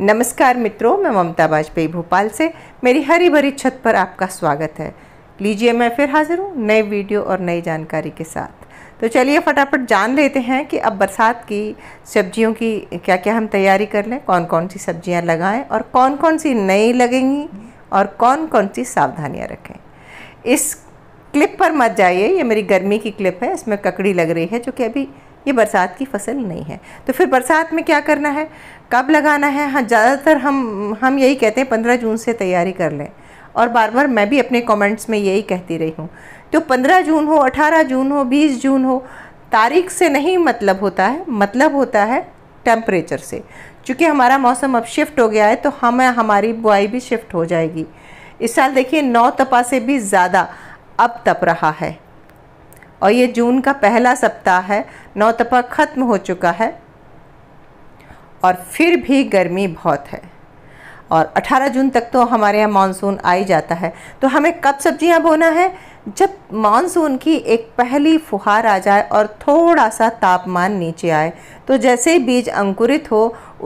नमस्कार मित्रों मैं ममता वाजपेयी भोपाल से मेरी हरी भरी छत पर आपका स्वागत है लीजिए मैं फिर हाजिर हूँ नए वीडियो और नई जानकारी के साथ तो चलिए फटाफट जान लेते हैं कि अब बरसात की सब्जियों की क्या क्या हम तैयारी कर लें कौन कौन सी सब्जियाँ लगाएं और कौन कौन सी नई लगेंगी और कौन कौन सी सावधानियाँ रखें इस क्लिप पर मत जाइए ये मेरी गर्मी की क्लिप है इसमें ककड़ी लग रही है जो कि अभी ये बरसात की फसल नहीं है तो फिर बरसात में क्या करना है कब लगाना है हाँ ज़्यादातर हम हम यही कहते हैं पंद्रह जून से तैयारी कर लें और बार बार मैं भी अपने कमेंट्स में यही कहती रही हूँ तो पंद्रह जून हो अठारह जून हो बीस जून हो तारीख से नहीं मतलब होता है मतलब होता है टेम्परेचर से चूँकि हमारा मौसम अब शिफ्ट हो गया है तो हम हमारी बुआई भी शिफ्ट हो जाएगी इस साल देखिए नौ तपा से भी ज़्यादा अब तप रहा है और ये जून का पहला सप्ताह है नौतपा ख़त्म हो चुका है और फिर भी गर्मी बहुत है और 18 जून तक तो हमारे यहाँ मानसून आ ही जाता है तो हमें कब सब्जियाँ बोना है जब मानसून की एक पहली फुहार आ जाए और थोड़ा सा तापमान नीचे आए तो जैसे ही बीज अंकुरित हो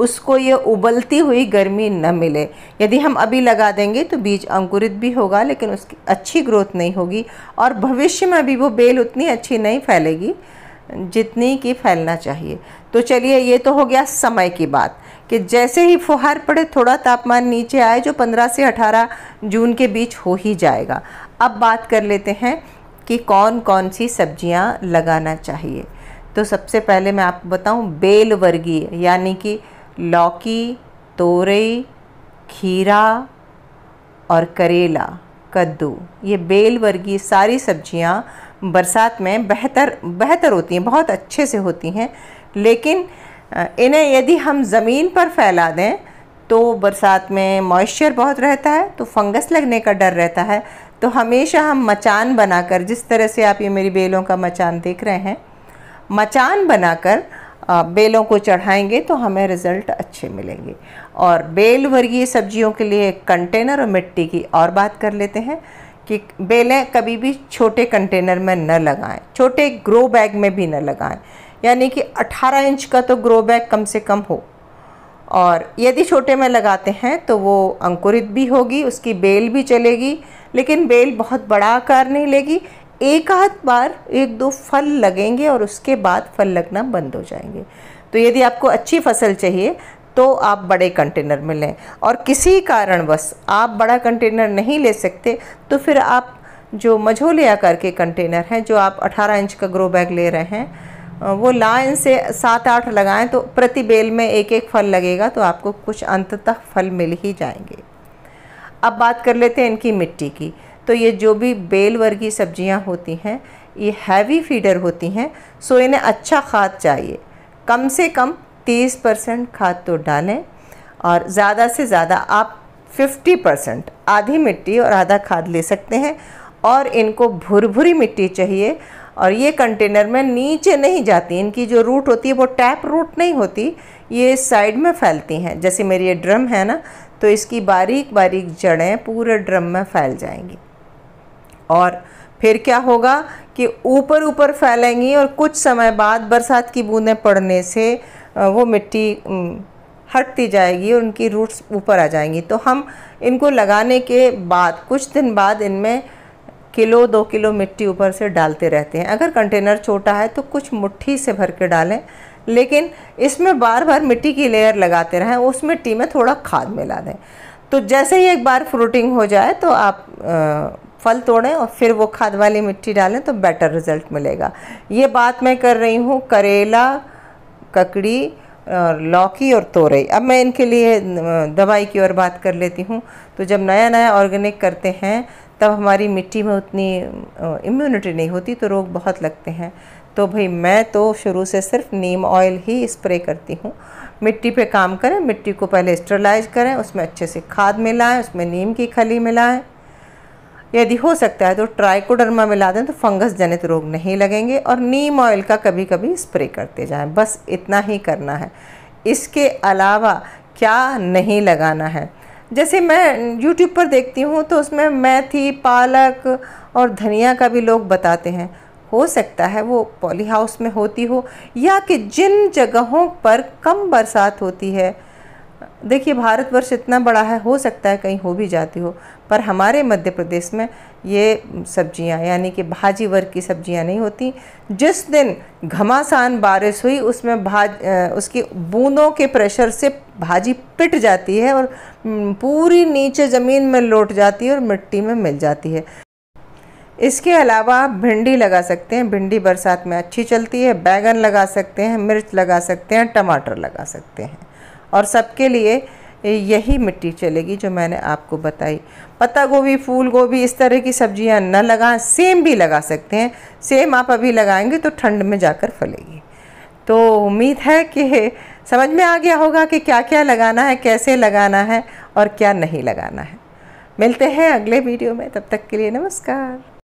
उसको ये उबलती हुई गर्मी न मिले यदि हम अभी लगा देंगे तो बीज अंकुरित भी होगा लेकिन उसकी अच्छी ग्रोथ नहीं होगी और भविष्य में भी वो बेल उतनी अच्छी नहीं फैलेगी जितनी कि फैलना चाहिए तो चलिए ये तो हो गया समय की बात कि जैसे ही फुहार पड़े थोड़ा तापमान नीचे आए जो 15 से 18 जून के बीच हो ही जाएगा अब बात कर लेते हैं कि कौन कौन सी सब्जियां लगाना चाहिए तो सबसे पहले मैं आपको बताऊं बेल वर्गीय यानी कि लौकी तोरई खीरा और करेला कद्दू ये बेल वर्गीय सारी सब्जियां बरसात में बेहतर बेहतर होती हैं बहुत अच्छे से होती हैं लेकिन इन्हें यदि हम ज़मीन पर फैला दें तो बरसात में मॉइस्चर बहुत रहता है तो फंगस लगने का डर रहता है तो हमेशा हम मचान बनाकर जिस तरह से आप ये मेरी बेलों का मचान देख रहे हैं मचान बनाकर बेलों को चढ़ाएंगे तो हमें रिज़ल्ट अच्छे मिलेंगे और बेल वर्गीय सब्जियों के लिए कंटेनर और मिट्टी की और बात कर लेते हैं कि बेलें कभी भी छोटे कंटेनर में न लगाएं छोटे ग्रो बैग में भी न लगाएं यानी कि 18 इंच का तो ग्रो बैग कम से कम हो और यदि छोटे में लगाते हैं तो वो अंकुरित भी होगी उसकी बेल भी चलेगी लेकिन बेल बहुत बड़ा आकार नहीं लेगी एक आध बार एक दो फल लगेंगे और उसके बाद फल लगना बंद हो जाएंगे तो यदि आपको अच्छी फसल चाहिए तो आप बड़े कंटेनर में लें और किसी कारणवश आप बड़ा कंटेनर नहीं ले सकते तो फिर आप जो मझोले आकार के कंटेनर हैं जो आप 18 इंच का ग्रो बैग ले रहे हैं वो लाइन से सात आठ लगाएं तो प्रति बेल में एक एक फल लगेगा तो आपको कुछ अंततः फल मिल ही जाएंगे अब बात कर लेते हैं इनकी मिट्टी की तो ये जो भी बेल वर्गी सब्जियाँ होती हैं ये हैवी फीडर होती हैं सो इन्हें अच्छा खाद चाहिए कम से कम 30 परसेंट खाद तो डालें और ज़्यादा से ज़्यादा आप 50 परसेंट आधी मिट्टी और आधा खाद ले सकते हैं और इनको भुरभुरी मिट्टी चाहिए और ये कंटेनर में नीचे नहीं जाती इनकी जो रूट होती है वो टैप रूट नहीं होती ये साइड में फैलती हैं जैसे मेरी ये ड्रम है ना तो इसकी बारीक बारीक जड़ें पूरे ड्रम में फैल जाएंगी और फिर क्या होगा कि ऊपर ऊपर फैलेंगी और कुछ समय बाद बरसात की बूंदें पड़ने से वो मिट्टी हटती जाएगी और उनकी रूट्स ऊपर आ जाएंगी तो हम इनको लगाने के बाद कुछ दिन बाद इनमें किलो दो किलो मिट्टी ऊपर से डालते रहते हैं अगर कंटेनर छोटा है तो कुछ मुट्ठी से भर के डालें लेकिन इसमें बार बार मिट्टी की लेयर लगाते रहें उस मिट्टी में थोड़ा खाद मिला दें तो जैसे ही एक बार फ्रूटिंग हो जाए तो आप आ, फल तोड़ें और फिर वो खाद वाली मिट्टी डालें तो बेटर रिजल्ट मिलेगा ये बात मैं कर रही हूँ करेला ककड़ी और लौकी और तोरई अब मैं इनके लिए दवाई की ओर बात कर लेती हूँ तो जब नया नया ऑर्गेनिक करते हैं तब हमारी मिट्टी में उतनी इम्यूनिटी नहीं होती तो रोग बहुत लगते हैं तो भाई मैं तो शुरू से सिर्फ नीम ऑयल ही स्प्रे करती हूँ मिट्टी पे काम करें मिट्टी को पहले स्टरलाइज करें उसमें अच्छे से खाद मिलाएं उसमें नीम की खली मिलाएं यदि हो सकता है तो ट्राइकोडर्मा मिला दें तो फंगस जनित रोग नहीं लगेंगे और नीम ऑयल का कभी कभी स्प्रे करते जाएं बस इतना ही करना है इसके अलावा क्या नहीं लगाना है जैसे मैं यूट्यूब पर देखती हूँ तो उसमें मैथी पालक और धनिया का भी लोग बताते हैं हो सकता है वो पॉली हाउस में होती हो या कि जिन जगहों पर कम बरसात होती है देखिए भारतवर्ष इतना बड़ा है हो सकता है कहीं हो भी जाती हो पर हमारे मध्य प्रदेश में ये सब्जियां यानी कि भाजी वर्ग की सब्जियां नहीं होती जिस दिन घमासान बारिश हुई उसमें भाज उसकी बूंदों के प्रेशर से भाजी पिट जाती है और पूरी नीचे ज़मीन में लौट जाती है और मिट्टी में मिल जाती है इसके अलावा आप भिंडी लगा सकते हैं भिंडी बरसात में अच्छी चलती है बैगन लगा सकते हैं मिर्च लगा सकते हैं टमाटर लगा सकते हैं और सबके लिए यही मिट्टी चलेगी जो मैंने आपको बताई पत्ता गोभी फूल गोभी इस तरह की सब्जियां न लगाएं सेम भी लगा सकते हैं सेम आप अभी लगाएंगे तो ठंड में जाकर फलेगी तो उम्मीद है कि समझ में आ गया होगा कि क्या क्या लगाना है कैसे लगाना है और क्या नहीं लगाना है मिलते हैं अगले वीडियो में तब तक के लिए नमस्कार